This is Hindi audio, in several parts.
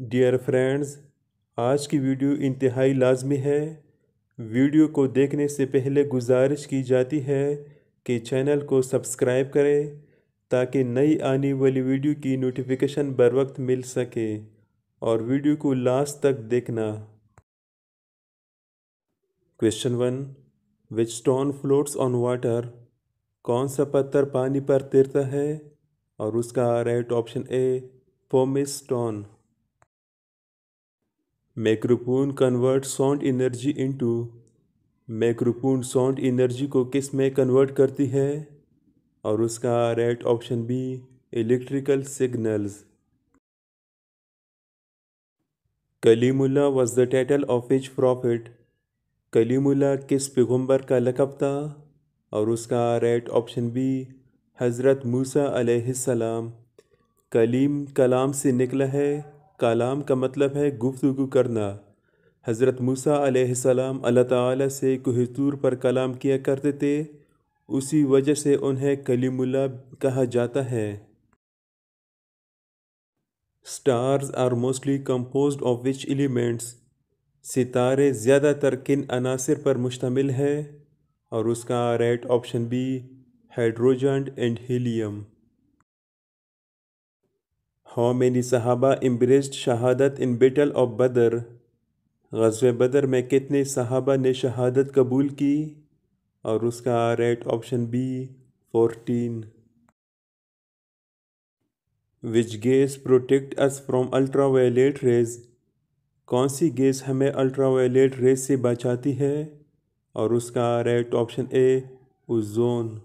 डियर फ्रेंड्स आज की वीडियो इंतहाई लाजमी है वीडियो को देखने से पहले गुजारिश की जाती है कि चैनल को सब्सक्राइब करें ताकि नई आने वाली वीडियो की नोटिफिकेशन बर वक्त मिल सके और वीडियो को लास्ट तक देखना question one which stone floats on water कौन सा पत्थर पानी पर तैरता है और उसका right option A pumice stone microphone convert sound energy into microphone sound energy को किस में कन्वर्ट करती है और उसका right option B electrical signals Kalimullah was the title of which prophet Kalimullah किस पैगम्बर का लकब था और उसका राइट ऑप्शन बी हज़रत मूसा सलाम कलीम कलाम से निकला है कलाम का मतलब है गुफ्तु करना हज़रत मूसा अलैहिस्सलाम अल्लाह ताला से पर कलाम किया करते थे उसी वजह से उन्हें कलीमुल्ला कहा जाता है stars are mostly compose of which elements सितारे ज़्यादातर किन अनासर पर मुश्तमिल है और उसका right option B hydrogen and helium how many सहाबा embraced शहादत इन बेटल ऑफ बदर गज़ब बदर में कितने सहाबा ने शहादत कबूल की और उसका right option B fourteen which gas protect us from ultraviolet rays कौन सी गेस हमें अल्ट्रावायलेट रेज से बचाती है और उसका right option A ozone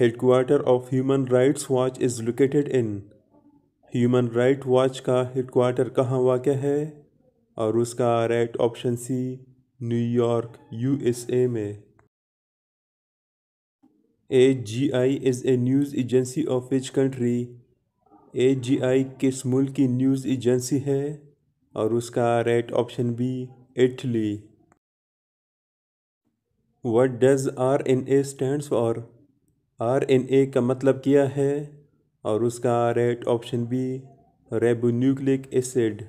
headquarter of human rights watch is located in human right watch का हेडक्वार्टर कहाँ वाक़ है और उसका right option C New York USA में A G I is a news agency of which country A G I किस मुल्क की न्यूज़ एजेंसी है और उसका right option B Italy what does R N A stand for R N A का मतलब क्या है और उसका right option B ribonucleic acid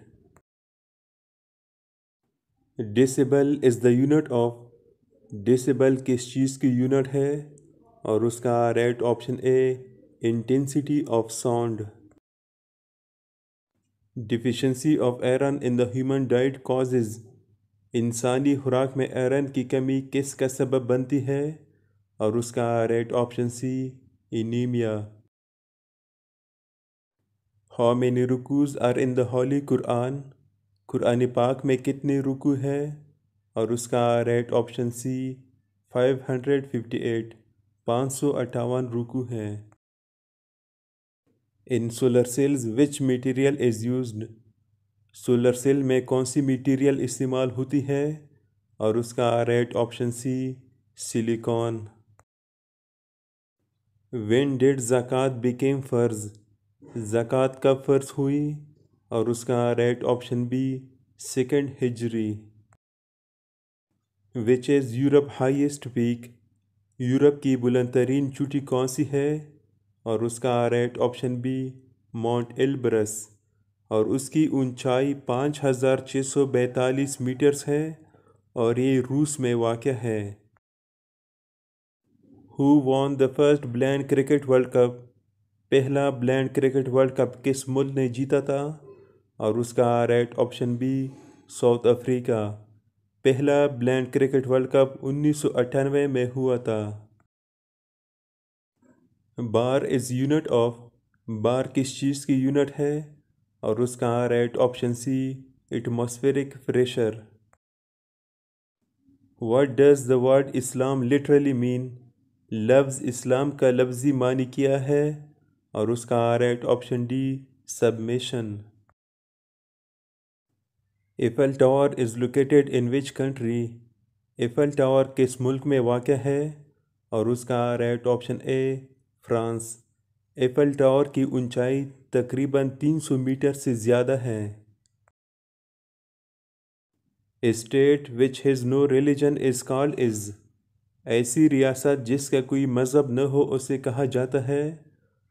decibel is the unit of decibel किस चीज़ की यूनिट है और उसका right option A intensity of sound deficiency of iron in the human diet causes इंसानी खुराक में एरन की कमी किसका सबब बनती है और उसका right option C anaemia how many रुकूज are in the holy Quran कुरान पाक में कितने रुकू है और उसका right option C five hundred fifty eight पाँच सौ अट्ठावन रुकू है in solar cells which material is use solar cell में कौन सी मटेरियल इस्तेमाल होती है और उसका right option C silicon when did ज़क़़त बिकेम फ़र्ज़ ज़क़़त कब फ़र्ज़ हुई और उसका राइट ऑप्शन बी सेकेंड हिजरी which is Europe highest peak Europe की बुलंद तरीन चूटी कौन सी है और उसका right option B Mount Elbrus और उसकी ऊंचाई पाँच हज़ार छः सौ बैतालीस मीटर्स है और ये रूस में वाक़ है who won the first blind cricket world cup पहला ब्लैंड क्रिकेट वर्ल्ड कप किस मुल्क ने जीता था और उसका right option B South Africa पहला ब्लैंड क्रिकेट वर्ल्ड कप उन्नीस में हुआ था bar is unit of bar किस चीज़ की यूनिट है और उसका right option C atmospheric pressure what does the word Islam literally mean लफ्ज़ इस्लाम का लफ्ज़ी मानी किया है और उसका आ रहा है option D submission Eiffel tower is located in which country Eiffel tower किस मुल्क में वाक़ है और उसका आ रहा है option A France Eiffel tower की ऊंचाई तकरीबन 300 मीटर से ज़्यादा है state which has no religion is call is ऐसी रियासत जिसका कोई मज़हब न हो उसे कहा जाता है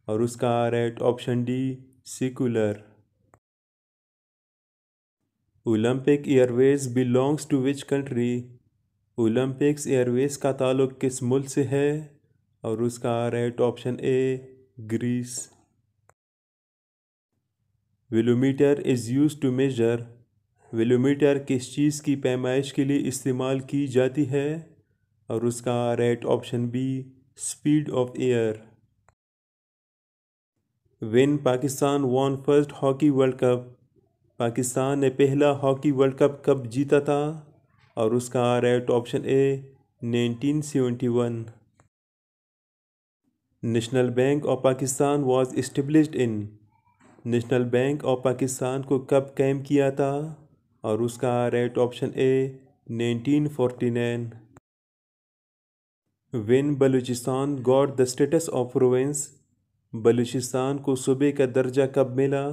और उसका right option D secular Olympic airways belongs to which country Olympics airways का ताल्लुक किस मुल्क से है और उसका right option A Greece velometer is use to measure velometer किस चीज़ की पैमाइश के लिए इस्तेमाल की जाती है और उसका right option B speed of air when Pakistan won first hockey world cup Pakistan ने पहला हॉकी वर्ल्ड कप कब जीता था और उसका right option A 1971 National Bank of Pakistan was establish in National Bank of Pakistan को कब कैम किया था और उसका right option A 1949 when Balochistan got the status of province, Balochistan को सूबे का दर्जा कब मिला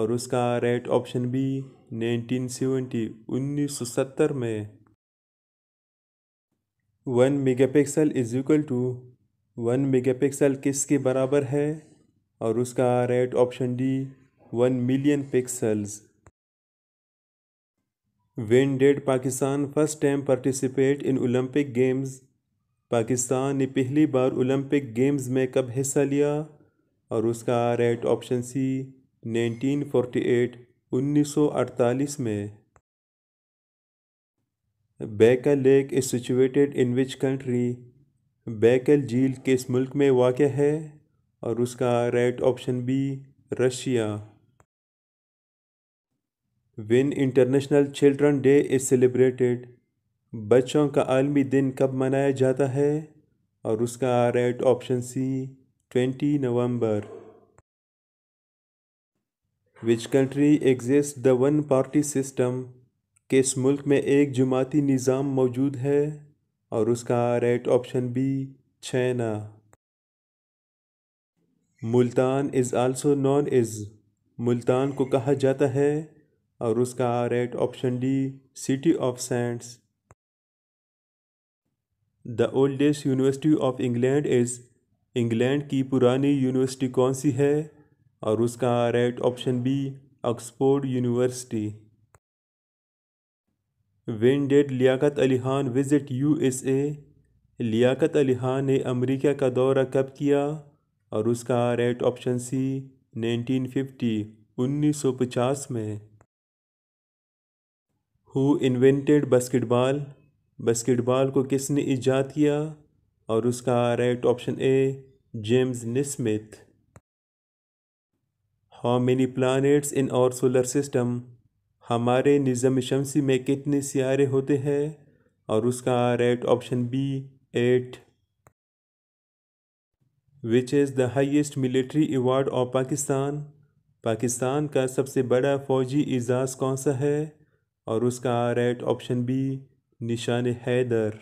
और उसका राइट ऑप्शन बी 1970 1970 में one megapixel is equal to one megapixel किसके बराबर है और उसका right option D one million pixels when did Pakistan first time participate in Olympic games Pakistan ने पहली बार ओलंपिक गेम्स में कब हिस्सा लिया और उसका राइट ऑप्शन सी 1948 1948 में Baikal lake is situated in which country Baikal झील किस मुल्क में वाक़ है और उसका right option B Russia when international children day is celebrated बच्चों का आलमी दिन कब मनाया जाता है और उसका right option C twenty November which country exist the one party system किस मुल्क में एक जमाती निज़ाम मौजूद है और उसका right option B China Multan is also known is Multan को कहा जाता है और उसका right option D city of saints the oldest university of England is England की पुरानी यूनिवर्सिटी कौन सी है और उसका right option B Oxford University when did Liaquat Ali Khan visit U S A Liaquat Ali Khan ने अमरीका का दौरा कब किया और उसका राइट ऑप्शन सी 1950 1950 में हु इन्वेंटेड बास्केटबॉल बास्केटबॉल को किसने ईजाद किया और उसका right option A James Naismith how many planets in our solar system हमारे निज़म शमसी में कितने सियारे होते हैं और उसका right option B eight which is the highest military award of Pakistan Pakistan का सबसे बड़ा फ़ौजी एजाज़ कौन सा है और उसका राइट ऑप्शन बी نشان حیدر